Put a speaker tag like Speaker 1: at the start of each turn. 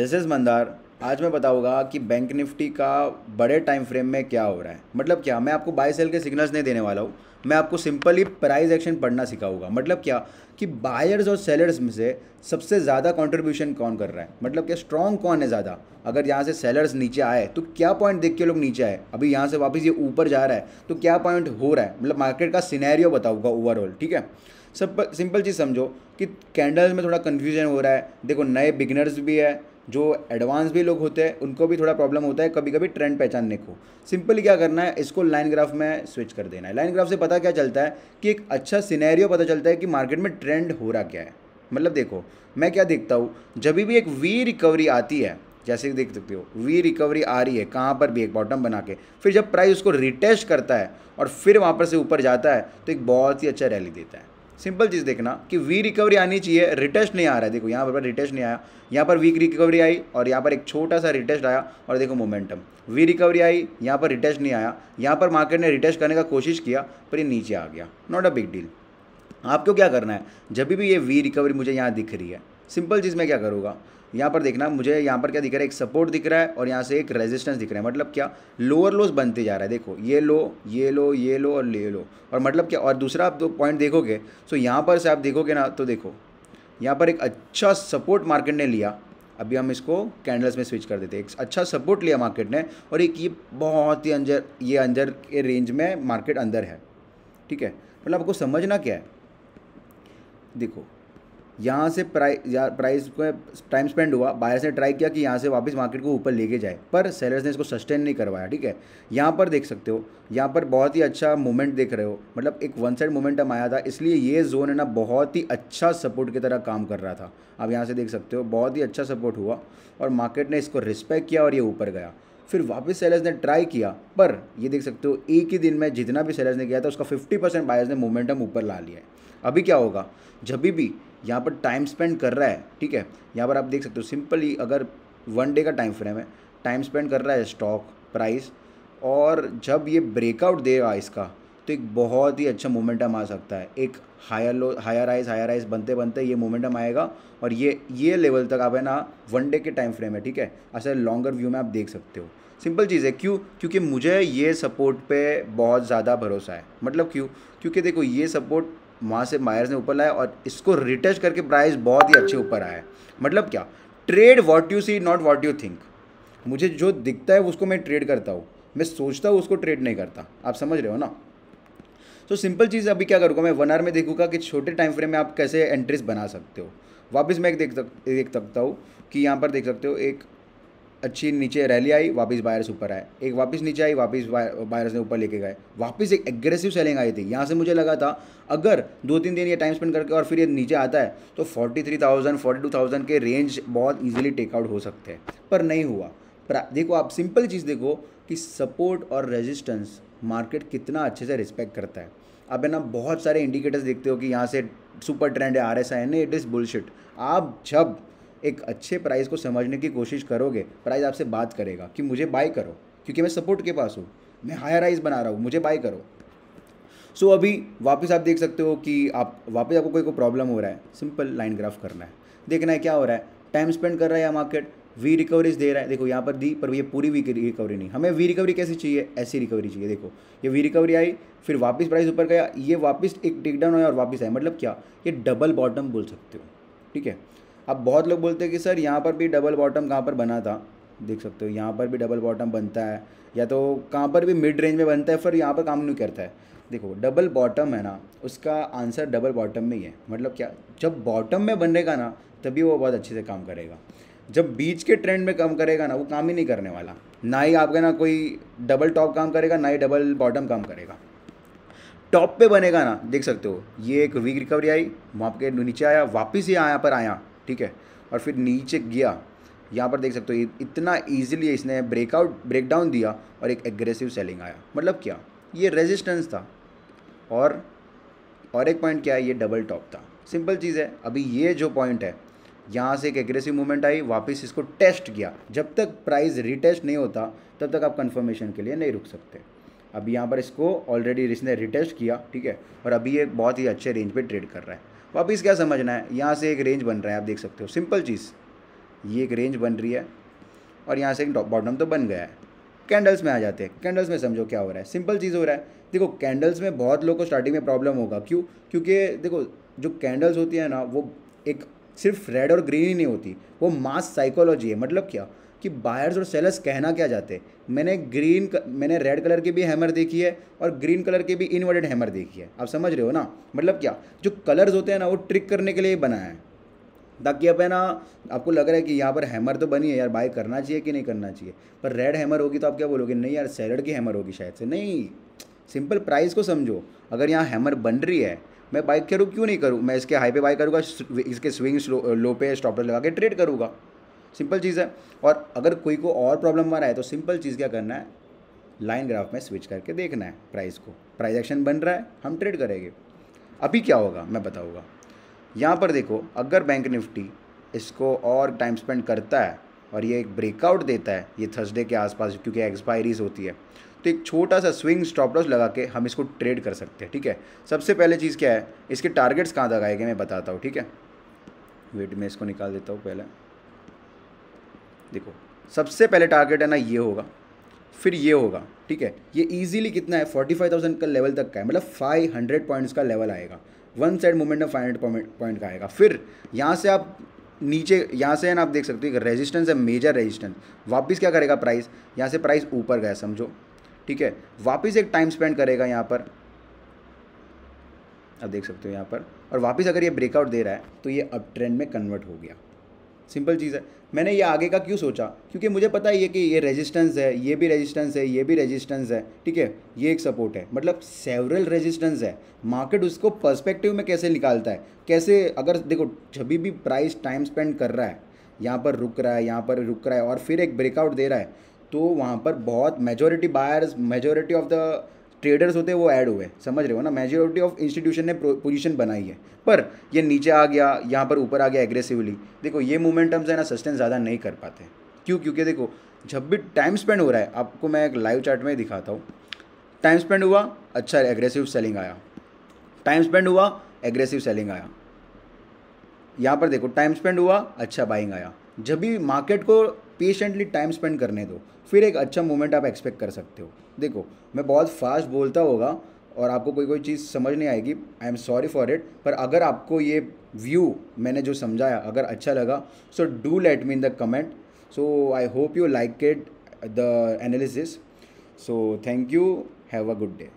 Speaker 1: this is Mandar आज मैं बताऊंगा कि बैंक निफ्टी का बड़े टाइम फ्रेम में क्या हो रहा है मतलब क्या मैं आपको बाय सेल के सिग्नल्स नहीं देने वाला हूँ मैं आपको सिंपली प्राइस एक्शन पढ़ना सिखाऊंगा मतलब क्या कि बायर्स और सेलर्स में से सबसे ज़्यादा कंट्रीब्यूशन कौन कर रहा है मतलब क्या स्ट्रॉन्ग कौन है ज़्यादा अगर यहाँ से सेलर्स नीचे आए तो क्या पॉइंट देख के लोग नीचे आए अभी यहाँ से वापस ये ऊपर जा रहा है तो क्या पॉइंट हो रहा है मतलब मार्केट का सिनेरियो बताऊँगा ओवरऑल ठीक है सब सिंपल चीज़ समझो कि कैंडल्स में थोड़ा कन्फ्यूजन हो रहा है देखो नए बिगनर्स भी है जो एडवांस भी लोग होते हैं उनको भी थोड़ा प्रॉब्लम होता है कभी कभी ट्रेंड पहचानने को सिंपली क्या करना है इसको लाइन ग्राफ में स्विच कर देना है लाइन ग्राफ से पता क्या चलता है कि एक अच्छा सिनेरियो पता चलता है कि मार्केट में ट्रेंड हो रहा क्या है मतलब देखो मैं क्या देखता हूँ जब भी एक वी रिकवरी आती है जैसे देख सकते हो वी रिकवरी आ रही है कहाँ पर भी एक बॉटम बना के फिर जब प्राइस उसको रिटेस्ट करता है और फिर वहाँ पर से ऊपर जाता है तो एक बहुत ही अच्छा रैली देता है सिंपल चीज़ देखना कि वी रिकवरी आनी चाहिए रिटेस्ट नहीं आ रहा है देखो यहाँ पर रिटेस्ट नहीं आया यहाँ पर वीक रिकवरी आई और यहाँ पर एक छोटा सा रिटेस्ट आया और देखो मोमेंटम वी रिकवरी आई यहाँ पर रिटेस्ट नहीं आया यहाँ पर मार्केट ने रिटेस्ट करने का कोशिश किया पर ये नीचे आ गया नॉट अ बिग डील आपको क्या करना है जब भी ये वी रिकवरी मुझे यहाँ दिख रही है सिंपल चीज़ मैं क्या करूँगा यहाँ पर देखना मुझे यहाँ पर क्या दिख रहा है एक सपोर्ट दिख रहा है और यहाँ से एक रेजिस्टेंस दिख रहा है मतलब क्या लोअर लोस बनते जा रहा है देखो ये लो ये लो ये लो और ले लो और मतलब क्या और दूसरा आप दो पॉइंट देखोगे तो यहाँ पर से आप देखोगे ना तो देखो यहाँ पर एक अच्छा सपोर्ट मार्केट ने लिया अभी हम इसको कैंडल्स में स्विच कर देते एक अच्छा सपोर्ट लिया मार्केट ने और एक ये बहुत ही अंजर ये अंजर के रेंज में मार्केट अंदर है ठीक है मतलब आपको समझना क्या है देखो यहाँ से प्राइ प्राइस को टाइम स्पेंड हुआ बायर्स ने ट्राई किया कि यहाँ से वापस मार्केट को ऊपर लेके जाए पर सेलर्स ने इसको सस्टेन नहीं करवाया ठीक है यहाँ पर देख सकते हो यहाँ पर बहुत ही अच्छा मूवमेंट देख रहे हो मतलब एक वन साइड मोमेंटम आया था इसलिए ये जोन है ना बहुत ही अच्छा सपोर्ट की तरह काम कर रहा था आप यहाँ से देख सकते हो बहुत ही अच्छा सपोर्ट हुआ और मार्केट ने इसको रिस्पेक्ट किया और ये ऊपर गया फिर वापस सेलर्स ने ट्राई किया पर ये देख सकते हो एक ही दिन में जितना भी सेलर्स ने किया था उसका 50 परसेंट बायर्स ने मोमेंटम ऊपर ला लिया है अभी क्या होगा जब भी यहाँ पर टाइम स्पेंड कर रहा है ठीक है यहाँ पर आप देख सकते हो सिंपली अगर वन डे का टाइम फ्रेम है टाइम स्पेंड कर रहा है स्टॉक प्राइस और जब ये ब्रेकआउट देगा इसका तो एक बहुत ही अच्छा मोमेंटम आ सकता है एक higher low higher highs higher highs बनते बनते ये मोमेंटम आएगा और ये ये लेवल तक आप है ना वन डे के टाइम फ्रेम है ठीक है ऐसे लॉन्गर व्यू में आप देख सकते हो सिंपल चीज़ है क्यों क्योंकि मुझे ये सपोर्ट पे बहुत ज़्यादा भरोसा है मतलब क्यों क्योंकि देखो ये सपोर्ट वहाँ से मायर्स ने ऊपर लाया और इसको रिटच करके प्राइस बहुत ही अच्छे ऊपर आया है मतलब क्या trade what you see not what you think मुझे जो दिखता है उसको मैं ट्रेड करता हूँ मैं सोचता हूँ उसको ट्रेड नहीं करता आप समझ रहे हो ना तो सिंपल चीज़ अभी क्या करूँगा मैं वन आवर में देखूँगा कि छोटे टाइम फ्रेम में आप कैसे एंट्रीज बना सकते हो वापस मैं एक देख सक देख सकता हूँ कि यहाँ पर देख सकते हो एक अच्छी नीचे रैली आई वापस बायर्स ऊपर आए एक वापस नीचे आई वापस बायर्स ने ऊपर लेके गए वापस एक एग्रेसिव सेलिंग आई थी यहाँ से मुझे लगा था अगर दो तीन दिन ये टाइम स्पेंड करके और फिर ये नीचे आता है तो 43,000 42,000 के रेंज बहुत इजीली टेकआउट हो सकते हैं पर नहीं हुआ देखो आप सिंपल चीज़ देखो कि सपोर्ट और रेजिस्टेंस मार्केट कितना अच्छे से रिस्पेक्ट करता है आप है ना बहुत सारे इंडिकेटर्स देखते हो कि यहाँ से सुपर ट्रेंड है R S I and it is bullshit आप जब एक अच्छे प्राइस को समझने की कोशिश करोगे प्राइस आपसे बात करेगा कि मुझे बाय करो क्योंकि मैं सपोर्ट के पास हूँ मैं हायर राइज बना रहा हूँ मुझे बाय करो सो so, अभी वापस आप देख सकते हो कि आप वापस आपको कोई को प्रॉब्लम हो रहा है सिंपल लाइन ग्राफ करना है देखना है क्या हो रहा है टाइम स्पेंड कर रहा है या मार्केट वी रिकवरीज दे रहा है देखो यहाँ पर दी पर ये पूरी वी रिकवरी नहीं हमें वी रिकवरी कैसे चाहिए ऐसी रिकवरी चाहिए देखो ये वी रिकवरी आई फिर वापस प्राइस ऊपर गया ये वापस एक टिकडाउन आया और वापस आया मतलब क्या ये डबल बॉटम बोल सकते हो ठीक है अब बहुत लोग बोलते हैं कि सर यहाँ पर भी डबल बॉटम कहाँ पर बना था देख सकते हो यहाँ पर भी डबल बॉटम बनता है या तो कहाँ पर भी मिड रेंज में बनता है फिर यहाँ पर काम नहीं करता है देखो डबल बॉटम है ना उसका आंसर डबल बॉटम में ही है मतलब क्या जब बॉटम में बनेगा ना तभी वो बहुत अच्छे से काम करेगा जब बीच के ट्रेंड में काम करेगा ना वो काम ही नहीं करने वाला ना ही आपका ना कोई डबल टॉप काम करेगा ना ही डबल बॉटम काम करेगा टॉप पे बनेगा ना देख सकते हो ये एक वीक रिकवरी आई वहाँ के नीचे आया वापस ही आया पर आया ठीक है और फिर नीचे गया यहाँ पर देख सकते हो इतना ईजिली इसने ब्रेकआउट ब्रेकडाउन दिया और एक एग्रेसिव सेलिंग आया मतलब क्या ये रेजिस्टेंस था और और एक पॉइंट क्या है ये डबल टॉप था सिंपल चीज़ है अभी ये जो पॉइंट है यहाँ से एक एग्रेसिव मूवमेंट आई वापस इसको टेस्ट किया जब तक प्राइस रिटेस्ट नहीं होता तब तक आप कन्फर्मेशन के लिए नहीं रुक सकते अभी यहाँ पर इसको ऑलरेडी इसने रिटेस्ट किया ठीक है और अभी ये बहुत ही अच्छे रेंज पर ट्रेड कर रहा है वापस तो क्या समझना है यहाँ से एक रेंज बन रहा है आप देख सकते हो सिंपल चीज़ ये एक रेंज बन रही है और यहाँ से एक बॉटम तो बन गया है कैंडल्स में आ जाते हैं कैंडल्स में समझो क्या हो रहा है सिंपल चीज़ हो रहा है देखो कैंडल्स में बहुत लोग को स्टार्टिंग में प्रॉब्लम होगा क्यों क्योंकि देखो जो कैंडल्स होती है ना वो एक सिर्फ रेड और ग्रीन ही नहीं होती वो मास साइकोलॉजी है मतलब क्या कि बायर्स और सेलर्स कहना क्या चाहते हैं मैंने ग्रीन मैंने रेड कलर की भी हैमर देखी है और ग्रीन कलर की भी इन्वर्टेड हैमर देखी है आप समझ रहे हो ना मतलब क्या जो कलर्स होते हैं ना वो ट्रिक करने के लिए बनाया है ताकि अब है ना आपको लग रहा है कि यहाँ पर हैमर तो बनी है यार बाय करना चाहिए कि नहीं करना चाहिए पर रेड हैमर होगी तो आप क्या बोलोगे नहीं यार सैलड की हैमर होगी शायद से नहीं सिंपल प्राइस को समझो अगर यहाँ हैमर बन रही है मैं बाइक करूँ क्यों नहीं करूँ मैं इसके हाई पे बाई करूँगा इसके स्विंग लो, लो पे स्टॉपर लगा के ट्रेड करूँगा सिंपल चीज़ है और अगर कोई को और प्रॉब्लम आ रहा है तो सिंपल चीज़ क्या करना है लाइन ग्राफ में स्विच करके देखना है प्राइस को प्राइस एक्शन बन रहा है हम ट्रेड करेंगे अभी क्या होगा मैं बताऊँगा यहाँ पर देखो अगर बैंक निफ्टी इसको और टाइम स्पेंड करता है और ये एक ब्रेकआउट देता है ये थर्सडे के आसपास क्योंकि एक्सपायरीज होती है एक छोटा सा स्विंग स्टॉप लॉस लगा के हम इसको ट्रेड कर सकते हैं ठीक है सबसे पहले चीज़ क्या है इसके टारगेट्स कहाँ तक आएंगे मैं बताता हूँ ठीक है वेट मैं इसको निकाल देता हूँ पहले देखो सबसे पहले टारगेट है ना ये होगा फिर ये होगा ठीक है ये इजीली कितना है फोर्टी फाइव थाउजेंड का लेवल तक का है मतलब फाइव हंड्रेड पॉइंट्स का लेवल आएगा one side momentum five hundred point का आएगा फिर यहाँ से आप नीचे यहाँ से है ना आप देख सकते हो एक रेजिस्टेंस है मेजर रेजिस्टेंस वापस क्या करेगा प्राइस यहाँ से प्राइस ऊपर गया समझो ठीक है वापस एक टाइम स्पेंड करेगा यहाँ पर अब देख सकते हो यहाँ पर और वापस अगर ये ब्रेकआउट दे रहा है तो ये अब ट्रेंड में कन्वर्ट हो गया सिंपल चीज़ है मैंने ये आगे का क्यों सोचा क्योंकि मुझे पता है ये कि ये रेजिस्टेंस है ये भी रेजिस्टेंस है ये भी रेजिस्टेंस है ठीक है ये एक सपोर्ट है मतलब सेवरल रेजिस्टेंस है मार्केट उसको पर्सपेक्टिव में कैसे निकालता है कैसे अगर देखो जब भी प्राइस टाइम स्पेंड कर रहा है यहाँ पर रुक रहा है यहाँ पर रुक रहा है और फिर एक ब्रेकआउट दे रहा है तो वहाँ पर बहुत majority buyers majority of the traders होते हैं वो ऐड हुए समझ रहे हो ना मेजोरिटी ऑफ इंस्टीट्यूशन ने पोजीशन बनाई है पर ये नीचे आ गया यहाँ पर ऊपर आ गया एग्रेसिवली देखो ये मोमेंटम्स है ना सस्टेन ज़्यादा नहीं कर पाते क्यों क्योंकि देखो जब भी टाइम स्पेंड हो रहा है आपको मैं एक लाइव चार्ट में दिखाता हूँ टाइम स्पेंड हुआ अच्छा एग्रेसिव सेलिंग आया टाइम स्पेंड हुआ एग्रेसिव सेलिंग आया यहाँ पर देखो टाइम स्पेंड हुआ अच्छा बाइंग आया जब भी मार्केट को पेशेंटली टाइम स्पेंड करने दो फिर एक अच्छा मोमेंट आप एक्सपेक्ट कर सकते हो देखो मैं बहुत फास्ट बोलता होगा और आपको कोई कोई चीज़ समझ नहीं आएगी I am sorry for it पर अगर आपको ये व्यू मैंने जो समझाया अगर अच्छा लगा so do let me in the comment so I hope you like it the analysis so thank you have a good day